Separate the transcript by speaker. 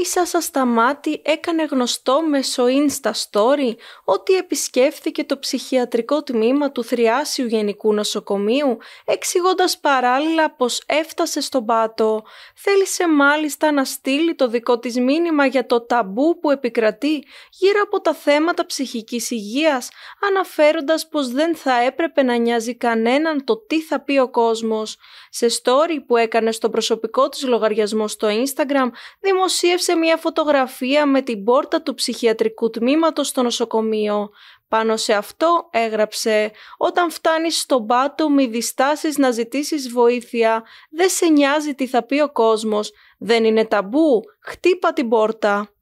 Speaker 1: η Σάσα Σταμάτη έκανε γνωστό μέσω Insta Story ότι επισκέφθηκε το ψυχιατρικό τμήμα του Θριάσιου Γενικού Νοσοκομείου, εξηγώντας παράλληλα πως έφτασε στον πάτο. Θέλησε μάλιστα να στείλει το δικό της μήνυμα για το ταμπού που επικρατεί γύρω από τα θέματα ψυχικής υγείας, αναφέροντας πως δεν θα έπρεπε να νοιάζει κανέναν το τι θα πει ο κόσμος. Σε story που έκανε στο προσωπικό της λογαριασμό στο Instagram, δημοσίευσε σε μια φωτογραφία με την πόρτα του ψυχιατρικού τμήματος στο νοσοκομείο. Πάνω σε αυτό έγραψε «Όταν φτάνεις στον πάτο μη διστάσεις να ζητήσεις βοήθεια, δεν σε νοιάζει τι θα πει ο κόσμος, δεν είναι ταμπού, χτύπα την πόρτα».